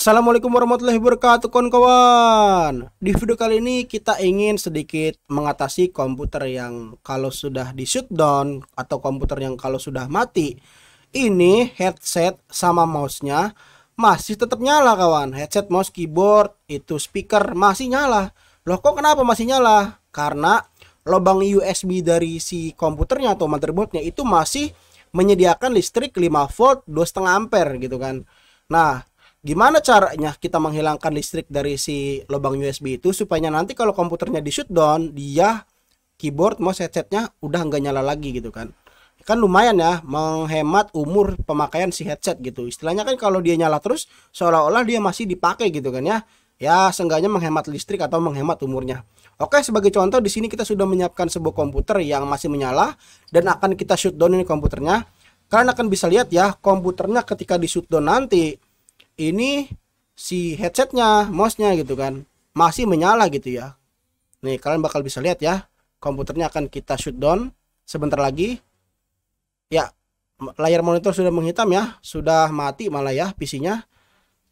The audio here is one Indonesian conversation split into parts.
Assalamualaikum warahmatullahi wabarakatuh kawan-kawan Di video kali ini kita ingin sedikit mengatasi komputer yang kalau sudah di shutdown Atau komputer yang kalau sudah mati Ini headset sama mouse-nya masih tetap nyala kawan Headset, mouse, keyboard, itu speaker masih nyala Loh kok kenapa masih nyala? Karena lubang USB dari si komputernya atau motherboardnya itu masih menyediakan listrik 5 volt 2,5 ampere gitu kan Nah gimana caranya kita menghilangkan listrik dari si lubang USB itu supaya nanti kalau komputernya di shutdown dia keyboard mouse headsetnya udah nggak nyala lagi gitu kan kan lumayan ya menghemat umur pemakaian si headset gitu istilahnya kan kalau dia nyala terus seolah-olah dia masih dipakai gitu kan ya ya seenggaknya menghemat listrik atau menghemat umurnya Oke, sebagai contoh di sini kita sudah menyiapkan sebuah komputer yang masih menyala dan akan kita shutdown ini komputernya. karena akan bisa lihat ya, komputernya ketika di shutdown nanti ini si headsetnya, mouse-nya gitu kan masih menyala gitu ya. Nih kalian bakal bisa lihat ya, komputernya akan kita shoot down sebentar lagi. Ya, layar monitor sudah menghitam ya, sudah mati malah ya PC-nya.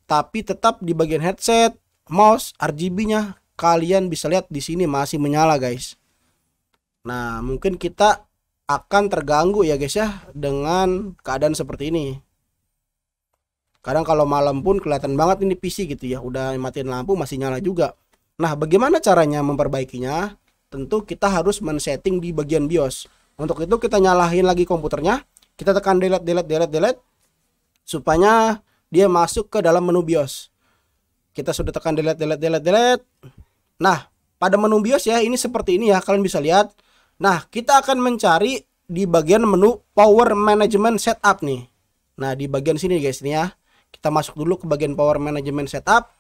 Tapi tetap di bagian headset, mouse, RGB-nya kalian bisa lihat di sini masih menyala guys. Nah, mungkin kita akan terganggu ya guys ya dengan keadaan seperti ini kadang kalau malam pun kelihatan banget ini PC gitu ya udah matiin lampu masih nyala juga nah bagaimana caranya memperbaikinya tentu kita harus men-setting di bagian BIOS untuk itu kita nyalahin lagi komputernya kita tekan delete delete delete delete supaya dia masuk ke dalam menu BIOS kita sudah tekan delete delete delete delete nah pada menu BIOS ya ini seperti ini ya kalian bisa lihat nah kita akan mencari di bagian menu power management setup nih nah di bagian sini guys ini ya kita masuk dulu ke bagian power management setup.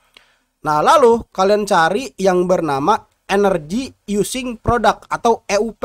Nah, lalu kalian cari yang bernama Energy Using Product atau EUP.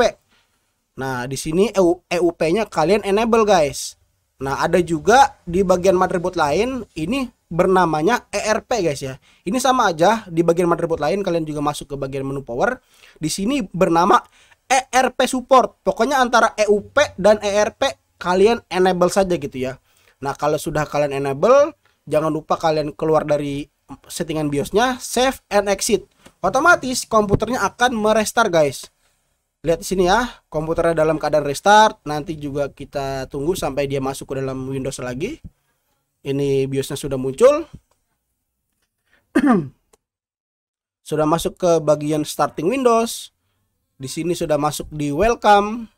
Nah, di sini EUP-nya e kalian enable, guys. Nah, ada juga di bagian motherboard lain ini bernamanya ERP, guys ya. Ini sama aja di bagian motherboard lain kalian juga masuk ke bagian menu power. Di sini bernama ERP support. Pokoknya antara EUP dan ERP kalian enable saja gitu ya. Nah, kalau sudah kalian enable Jangan lupa kalian keluar dari settingan BIOSnya, save and exit. Otomatis komputernya akan merestart guys. Lihat di sini ya, komputernya dalam keadaan restart. Nanti juga kita tunggu sampai dia masuk ke dalam Windows lagi. Ini BIOSnya sudah muncul. sudah masuk ke bagian starting Windows. Di sini sudah masuk di welcome.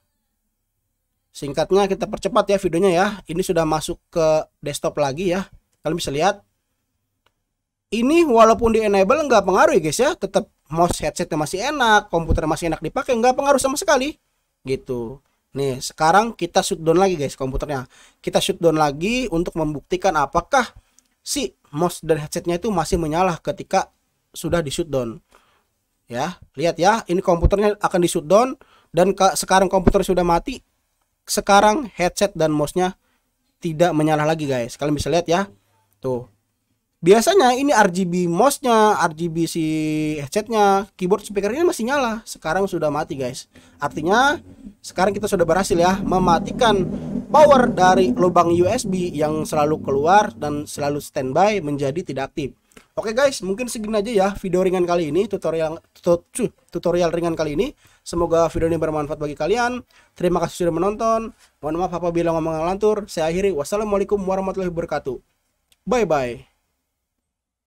Singkatnya kita percepat ya videonya ya. Ini sudah masuk ke desktop lagi ya kalian bisa lihat ini walaupun di enable nggak pengaruh ya guys ya tetap mouse headsetnya masih enak komputer masih enak dipakai nggak pengaruh sama sekali gitu nih sekarang kita shutdown lagi guys komputernya kita shutdown lagi untuk membuktikan apakah si mouse dan headsetnya itu masih menyala ketika sudah di shutdown ya lihat ya ini komputernya akan di shutdown dan ke, sekarang komputer sudah mati sekarang headset dan mouse nya tidak menyala lagi guys kalian bisa lihat ya tuh biasanya ini RGB mouse-nya, RGB si headset-nya, keyboard speaker ini masih nyala. Sekarang sudah mati, guys. Artinya sekarang kita sudah berhasil ya mematikan power dari lubang USB yang selalu keluar dan selalu standby menjadi tidak aktif. Oke guys, mungkin segini aja ya video ringan kali ini, tutorial tutorial ringan kali ini. Semoga video ini bermanfaat bagi kalian. Terima kasih sudah menonton. Mohon maaf apabila ngomong lantur. Saya akhiri. Wassalamualaikum warahmatullahi wabarakatuh. Bye-bye.